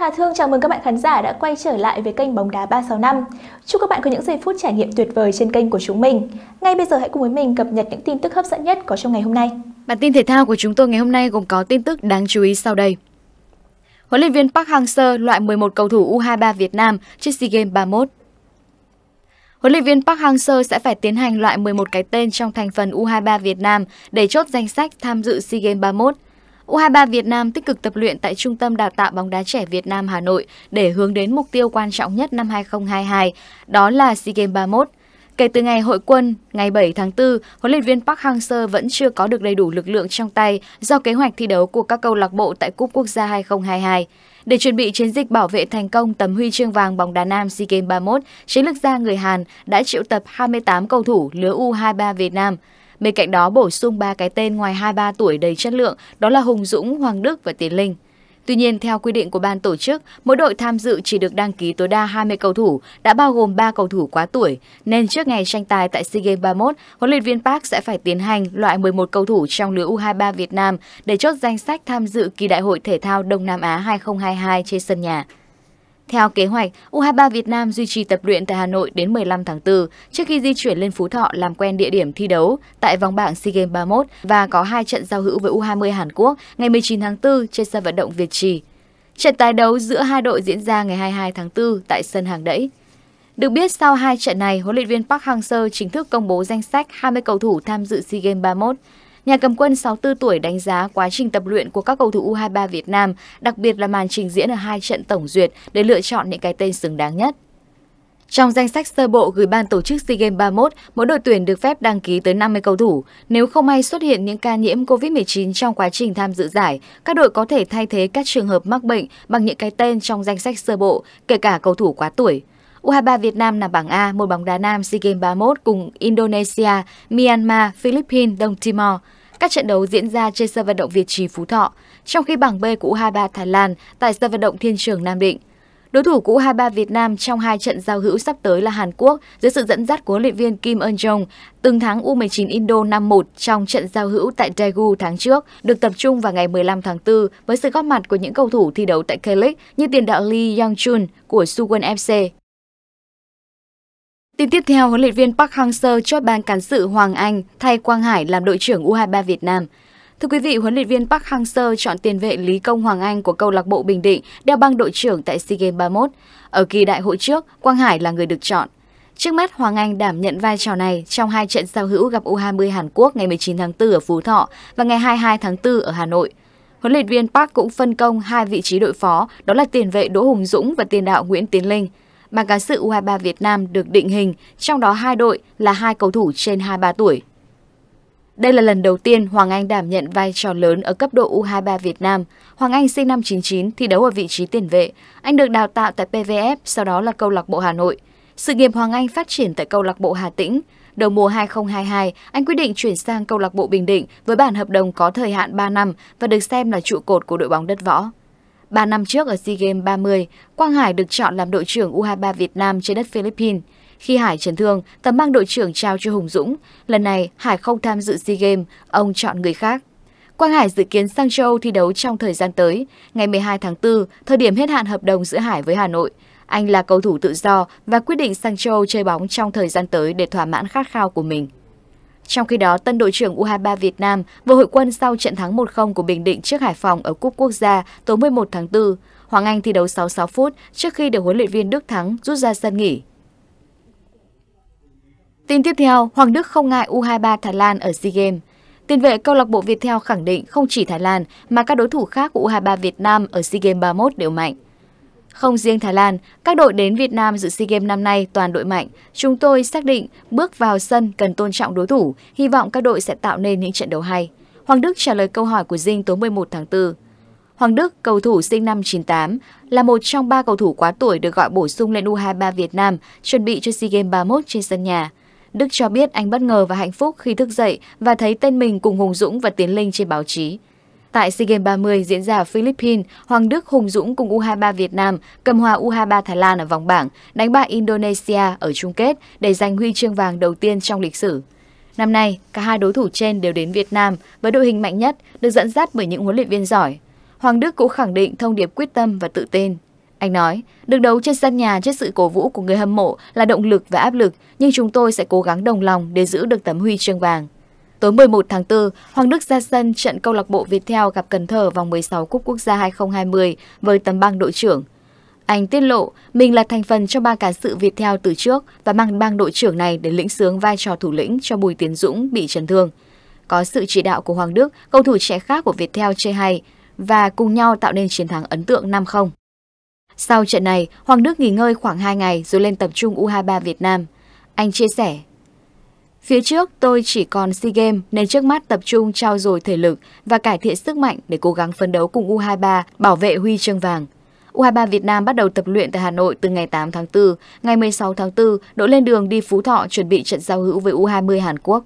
Hà Thương chào mừng các bạn khán giả đã quay trở lại với kênh Bóng đá 365. Chúc các bạn có những giây phút trải nghiệm tuyệt vời trên kênh của chúng mình. Ngay bây giờ hãy cùng với mình cập nhật những tin tức hấp dẫn nhất có trong ngày hôm nay. Bản tin thể thao của chúng tôi ngày hôm nay gồm có tin tức đáng chú ý sau đây. Huấn luyện viên Park Hang-seo loại 11 cầu thủ U23 Việt Nam trước SEA Games 31. Huấn luyện viên Park Hang-seo sẽ phải tiến hành loại 11 cái tên trong thành phần U23 Việt Nam để chốt danh sách tham dự SEA Games 31 U23 Việt Nam tích cực tập luyện tại Trung tâm Đào tạo bóng đá trẻ Việt Nam Hà Nội để hướng đến mục tiêu quan trọng nhất năm 2022, đó là SEA Games 31. Kể từ ngày hội quân, ngày 7 tháng 4, huấn luyện viên Park Hang-seo vẫn chưa có được đầy đủ lực lượng trong tay do kế hoạch thi đấu của các câu lạc bộ tại Cúp Quốc gia 2022. Để chuẩn bị chiến dịch bảo vệ thành công tấm huy chương vàng bóng đá nam SEA Games 31, chiến lược gia người Hàn đã triệu tập 28 cầu thủ lứa U23 Việt Nam. Bên cạnh đó bổ sung ba cái tên ngoài 23 tuổi đầy chất lượng, đó là Hùng Dũng, Hoàng Đức và Tiến Linh. Tuy nhiên, theo quy định của ban tổ chức, mỗi đội tham dự chỉ được đăng ký tối đa 20 cầu thủ, đã bao gồm 3 cầu thủ quá tuổi, nên trước ngày tranh tài tại SEA Games 31, huấn luyện viên Park sẽ phải tiến hành loại 11 cầu thủ trong lứa U23 Việt Nam để chốt danh sách tham dự kỳ đại hội thể thao Đông Nam Á 2022 trên sân nhà. Theo kế hoạch, U23 Việt Nam duy trì tập luyện tại Hà Nội đến 15 tháng 4 trước khi di chuyển lên Phú Thọ làm quen địa điểm thi đấu tại vòng bảng SEA Games 31 và có hai trận giao hữu với U20 Hàn Quốc ngày 19 tháng 4 trên sân vận động Việt Trì. Trận tái đấu giữa hai đội diễn ra ngày 22 tháng 4 tại sân Hàng Đẫy. Được biết sau hai trận này, huấn luyện viên Park Hang-seo chính thức công bố danh sách 20 cầu thủ tham dự SEA Games 31. Nhà cầm quân 64 tuổi đánh giá quá trình tập luyện của các cầu thủ U23 Việt Nam, đặc biệt là màn trình diễn ở hai trận tổng duyệt để lựa chọn những cái tên xứng đáng nhất. Trong danh sách sơ bộ gửi ban tổ chức SEA Games 31, mỗi đội tuyển được phép đăng ký tới 50 cầu thủ. Nếu không may xuất hiện những ca nhiễm COVID-19 trong quá trình tham dự giải, các đội có thể thay thế các trường hợp mắc bệnh bằng những cái tên trong danh sách sơ bộ, kể cả cầu thủ quá tuổi. U23 Việt Nam là bảng A một bóng đá nam SEA Games 31 cùng Indonesia, Myanmar, Philippines, Đông Timor. Các trận đấu diễn ra trên sân vận động Việt Trì Phú Thọ, trong khi bảng B của U23 Thái Lan tại sân vận động Thiên Trường Nam Định. Đối thủ của U23 Việt Nam trong hai trận giao hữu sắp tới là Hàn Quốc dưới sự dẫn dắt của huấn luyện viên Kim Eun Jong, từng thắng U19 Indo 5-1 trong trận giao hữu tại Daegu tháng trước, được tập trung vào ngày 15 tháng 4 với sự góp mặt của những cầu thủ thi đấu tại K-League như tiền đạo Lee Young-chun của Suwon FC. Tin tiếp theo, huấn luyện viên Park Hang-seo cho ban cán sự Hoàng Anh thay Quang Hải làm đội trưởng U23 Việt Nam. Thưa quý vị, huấn luyện viên Park Hang-seo chọn tiền vệ Lý Công Hoàng Anh của câu lạc bộ Bình Định đeo băng đội trưởng tại SEA Games 31. Ở kỳ đại hội trước, Quang Hải là người được chọn. Trước mắt, Hoàng Anh đảm nhận vai trò này trong hai trận giao hữu gặp U20 Hàn Quốc ngày 19 tháng 4 ở Phú Thọ và ngày 22 tháng 4 ở Hà Nội. Huấn luyện viên Park cũng phân công hai vị trí đội phó, đó là tiền vệ Đỗ Hùng Dũng và tiền đạo Nguyễn Tiến Linh. Ban cán sự U23 Việt Nam được định hình, trong đó hai đội là hai cầu thủ trên 23 tuổi. Đây là lần đầu tiên Hoàng Anh đảm nhận vai trò lớn ở cấp độ U23 Việt Nam. Hoàng Anh sinh năm 99, thi đấu ở vị trí tiền vệ. Anh được đào tạo tại PVF, sau đó là câu lạc bộ Hà Nội. Sự nghiệp Hoàng Anh phát triển tại câu lạc bộ Hà Tĩnh. Đầu mùa 2022, anh quyết định chuyển sang câu lạc bộ Bình Định với bản hợp đồng có thời hạn 3 năm và được xem là trụ cột của đội bóng đất võ. 3 năm trước ở SEA Games 30, Quang Hải được chọn làm đội trưởng U23 Việt Nam trên đất Philippines. Khi Hải chấn thương, tấm băng đội trưởng trao cho Hùng Dũng. Lần này, Hải không tham dự SEA Games, ông chọn người khác. Quang Hải dự kiến sang châu thi đấu trong thời gian tới, ngày 12 tháng 4, thời điểm hết hạn hợp đồng giữa Hải với Hà Nội. Anh là cầu thủ tự do và quyết định sang châu chơi bóng trong thời gian tới để thỏa mãn khát khao của mình. Trong khi đó, tân đội trưởng U23 Việt Nam vừa hội quân sau trận thắng 1-0 của Bình Định trước Hải Phòng ở Cúp Quốc gia tối 11 tháng 4. Hoàng Anh thi đấu 66 phút trước khi được huấn luyện viên Đức Thắng rút ra sân nghỉ. Tin tiếp theo, Hoàng Đức không ngại U23 Thái Lan ở SEA Games. Tiền vệ câu lạc bộ Viettel khẳng định không chỉ Thái Lan mà các đối thủ khác của U23 Việt Nam ở SEA Games 31 đều mạnh. Không riêng Thái Lan, các đội đến Việt Nam dự SEA Games năm nay toàn đội mạnh. Chúng tôi xác định bước vào sân cần tôn trọng đối thủ, hy vọng các đội sẽ tạo nên những trận đấu hay. Hoàng Đức trả lời câu hỏi của Dinh tối 11 tháng 4. Hoàng Đức, cầu thủ sinh năm 98, là một trong ba cầu thủ quá tuổi được gọi bổ sung lên U23 Việt Nam, chuẩn bị cho SEA Games 31 trên sân nhà. Đức cho biết anh bất ngờ và hạnh phúc khi thức dậy và thấy tên mình cùng Hùng Dũng và Tiến Linh trên báo chí. Tại SEA Games 30 diễn ra ở Philippines, Hoàng Đức Hùng Dũng cùng U23 Việt Nam cầm hòa U23 Thái Lan ở vòng bảng, đánh bại Indonesia ở chung kết để giành huy chương vàng đầu tiên trong lịch sử. Năm nay, cả hai đối thủ trên đều đến Việt Nam với đội hình mạnh nhất được dẫn dắt bởi những huấn luyện viên giỏi. Hoàng Đức cũng khẳng định thông điệp quyết tâm và tự tin. Anh nói, được đấu trên sân nhà trước sự cổ vũ của người hâm mộ là động lực và áp lực, nhưng chúng tôi sẽ cố gắng đồng lòng để giữ được tấm huy chương vàng. Tối 11 tháng 4, Hoàng Đức ra sân trận câu lạc bộ Viettel gặp Cần Thơ vòng 16 Cúp Quốc gia 2020 với tấm băng đội trưởng. Anh tiết lộ mình là thành phần cho ba cán sự Viettel từ trước và mang băng đội trưởng này để lĩnh sướng vai trò thủ lĩnh cho Bùi Tiến Dũng bị chấn thương. Có sự chỉ đạo của Hoàng Đức, cầu thủ trẻ khác của Viettel chơi hay và cùng nhau tạo nên chiến thắng ấn tượng 5-0. Sau trận này, Hoàng Đức nghỉ ngơi khoảng 2 ngày rồi lên tập trung U23 Việt Nam. Anh chia sẻ, Phía trước tôi chỉ còn SEA Games nên trước mắt tập trung trao dồi thể lực và cải thiện sức mạnh để cố gắng phấn đấu cùng U23 bảo vệ huy chương vàng. U23 Việt Nam bắt đầu tập luyện tại Hà Nội từ ngày 8 tháng 4. Ngày 16 tháng 4, đội lên đường đi Phú Thọ chuẩn bị trận giao hữu với U20 Hàn Quốc.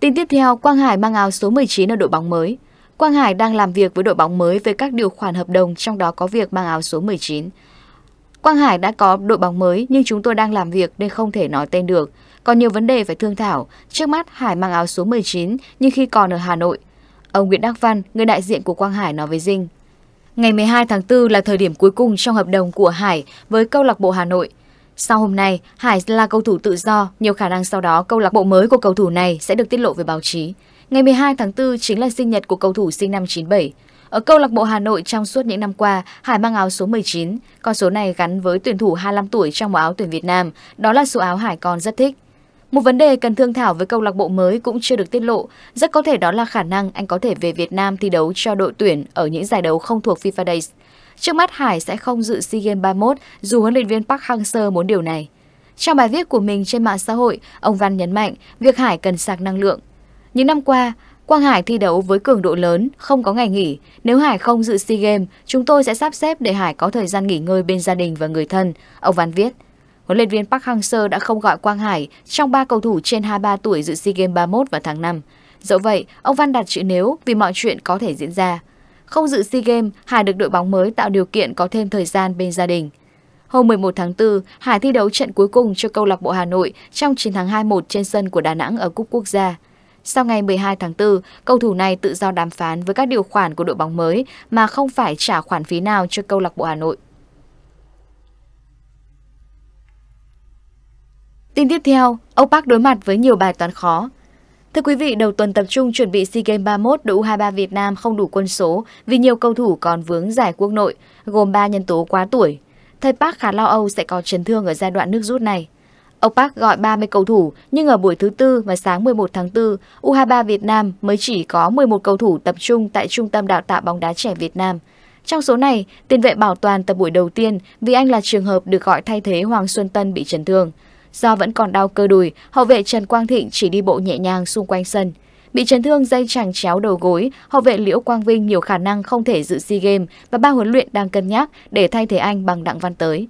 Tin tiếp theo, Quang Hải mang áo số 19 ở đội bóng mới. Quang Hải đang làm việc với đội bóng mới về các điều khoản hợp đồng, trong đó có việc mang áo số 19. Quang Hải đã có đội bóng mới nhưng chúng tôi đang làm việc nên không thể nói tên được. Còn nhiều vấn đề phải thương thảo. Trước mắt Hải mang áo số 19 nhưng khi còn ở Hà Nội. Ông Nguyễn Đắc Văn, người đại diện của Quang Hải nói với Dinh. Ngày 12 tháng 4 là thời điểm cuối cùng trong hợp đồng của Hải với câu lạc bộ Hà Nội. Sau hôm nay, Hải là cầu thủ tự do, nhiều khả năng sau đó câu lạc bộ mới của cầu thủ này sẽ được tiết lộ với báo chí. Ngày 12 tháng 4 chính là sinh nhật của cầu thủ sinh năm 97. Ở câu lạc bộ Hà Nội trong suốt những năm qua, Hải mang áo số 19. Con số này gắn với tuyển thủ 25 tuổi trong màu áo tuyển Việt Nam. Đó là số áo Hải còn rất thích. Một vấn đề cần thương thảo với câu lạc bộ mới cũng chưa được tiết lộ. Rất có thể đó là khả năng anh có thể về Việt Nam thi đấu cho đội tuyển ở những giải đấu không thuộc FIFA Days. Trước mắt Hải sẽ không dự SEA Games 31 dù huấn luyện viên Park Hang-seo muốn điều này. Trong bài viết của mình trên mạng xã hội, ông Văn nhấn mạnh việc Hải cần sạc năng lượng. Những năm qua, Quang Hải thi đấu với cường độ lớn, không có ngày nghỉ. Nếu Hải không dự SEA Games, chúng tôi sẽ sắp xếp để Hải có thời gian nghỉ ngơi bên gia đình và người thân, ông Văn viết. Huấn luyện viên Park Hang-seo đã không gọi Quang Hải trong ba cầu thủ trên 23 tuổi dự SEA Games 31 vào tháng 5. Dẫu vậy, ông Văn đặt chữ nếu vì mọi chuyện có thể diễn ra. Không dự SEA Games, Hải được đội bóng mới tạo điều kiện có thêm thời gian bên gia đình. Hôm 11 tháng 4, Hải thi đấu trận cuối cùng cho câu lạc bộ Hà Nội trong chiến thắng 2-1 trên sân của Đà Nẵng ở Cúp Quốc gia. Sau ngày 12 tháng 4, cầu thủ này tự do đàm phán với các điều khoản của đội bóng mới mà không phải trả khoản phí nào cho câu lạc bộ Hà Nội. Tin tiếp theo, Âu Park đối mặt với nhiều bài toán khó. Thưa quý vị, đầu tuần tập trung chuẩn bị SEA Games 31, đội U23 Việt Nam không đủ quân số vì nhiều cầu thủ còn vướng giải quốc nội, gồm 3 nhân tố quá tuổi. Thầy Park khá lo âu sẽ có chấn thương ở giai đoạn nước rút này. Ông Park gọi 30 cầu thủ, nhưng ở buổi thứ Tư và sáng 11 tháng 4, U23 Việt Nam mới chỉ có 11 cầu thủ tập trung tại Trung tâm Đào tạo bóng đá trẻ Việt Nam. Trong số này, tiền vệ Bảo Toàn tập buổi đầu tiên vì anh là trường hợp được gọi thay thế Hoàng Xuân Tân bị chấn thương. Do vẫn còn đau cơ đùi, hậu vệ Trần Quang Thịnh chỉ đi bộ nhẹ nhàng xung quanh sân. Bị chấn thương dây chằng chéo đầu gối, hậu vệ Liễu Quang Vinh nhiều khả năng không thể dự SEA Games và ba huấn luyện đang cân nhắc để thay thế anh bằng Đặng Văn Tới.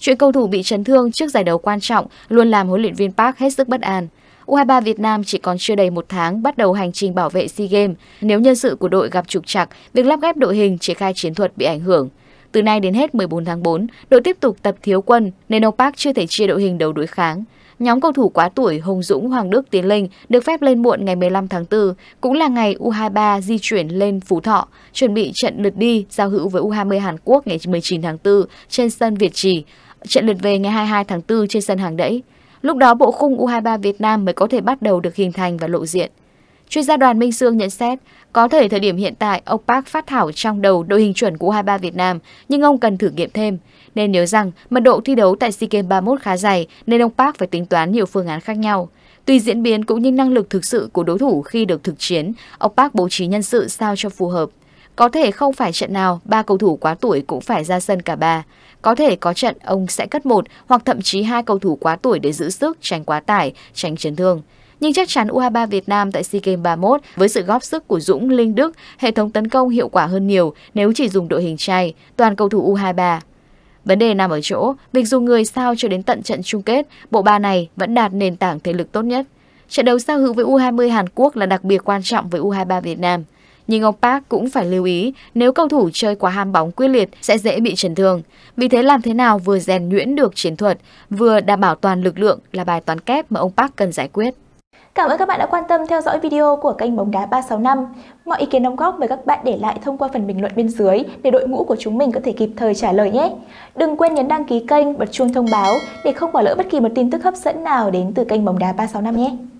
Chuyện cầu thủ bị chấn thương trước giải đấu quan trọng luôn làm huấn luyện viên Park hết sức bất an. U23 Việt Nam chỉ còn chưa đầy một tháng bắt đầu hành trình bảo vệ SEA Games. Nếu nhân sự của đội gặp trục trặc, việc lắp ghép đội hình triển khai chiến thuật bị ảnh hưởng. Từ nay đến hết 14 tháng 4, đội tiếp tục tập thiếu quân nên ông Park chưa thể chia đội hình đấu đối kháng. Nhóm cầu thủ quá tuổi Hồng Dũng, Hoàng Đức, Tiến Linh được phép lên muộn ngày 15 tháng 4, cũng là ngày U23 di chuyển lên Phú Thọ, chuẩn bị trận lượt đi giao hữu với U20 Hàn Quốc ngày 19 tháng 4 trên sân Việt Trì. Trận lượt về ngày 22 tháng 4 trên sân hàng đẫy. Lúc đó bộ khung U23 Việt Nam mới có thể bắt đầu được hình thành và lộ diện. Chuyên gia đoàn Minh Sương nhận xét, có thể thời điểm hiện tại ông Park phát thảo trong đầu đội hình chuẩn của U23 Việt Nam, nhưng ông cần thử nghiệm thêm. Nên nhớ rằng mật độ thi đấu tại SEA Games 31 khá dày nên ông Park phải tính toán nhiều phương án khác nhau. Tùy diễn biến cũng như năng lực thực sự của đối thủ khi được thực chiến, ông Park bố trí nhân sự sao cho phù hợp. Có thể không phải trận nào ba cầu thủ quá tuổi cũng phải ra sân cả ba. Có thể có trận ông sẽ cất một hoặc thậm chí hai cầu thủ quá tuổi để giữ sức, tránh quá tải, tránh chấn thương. Nhưng chắc chắn U23 Việt Nam tại SEA Games 31 với sự góp sức của Dũng, Linh Đức, hệ thống tấn công hiệu quả hơn nhiều nếu chỉ dùng đội hình chay toàn cầu thủ U23. Vấn đề nằm ở chỗ, việc dùng người sao cho đến tận trận chung kết, bộ ba này vẫn đạt nền tảng thể lực tốt nhất. Trận đấu giao hữu với U20 Hàn Quốc là đặc biệt quan trọng với U23 Việt Nam. Nhưng ông Park cũng phải lưu ý, nếu cầu thủ chơi quá ham bóng quyết liệt sẽ dễ bị chấn thương. Vì thế làm thế nào vừa rèn nhuyễn được chiến thuật, vừa đảm bảo toàn lực lượng là bài toán kép mà ông Park cần giải quyết. Cảm ơn các bạn đã quan tâm theo dõi video của kênh Bóng đá 365. Mọi ý kiến đóng góp mời các bạn để lại thông qua phần bình luận bên dưới để đội ngũ của chúng mình có thể kịp thời trả lời nhé. Đừng quên nhấn đăng ký kênh, bật chuông thông báo để không bỏ lỡ bất kỳ một tin tức hấp dẫn nào đến từ kênh Bóng đá 365 nhé.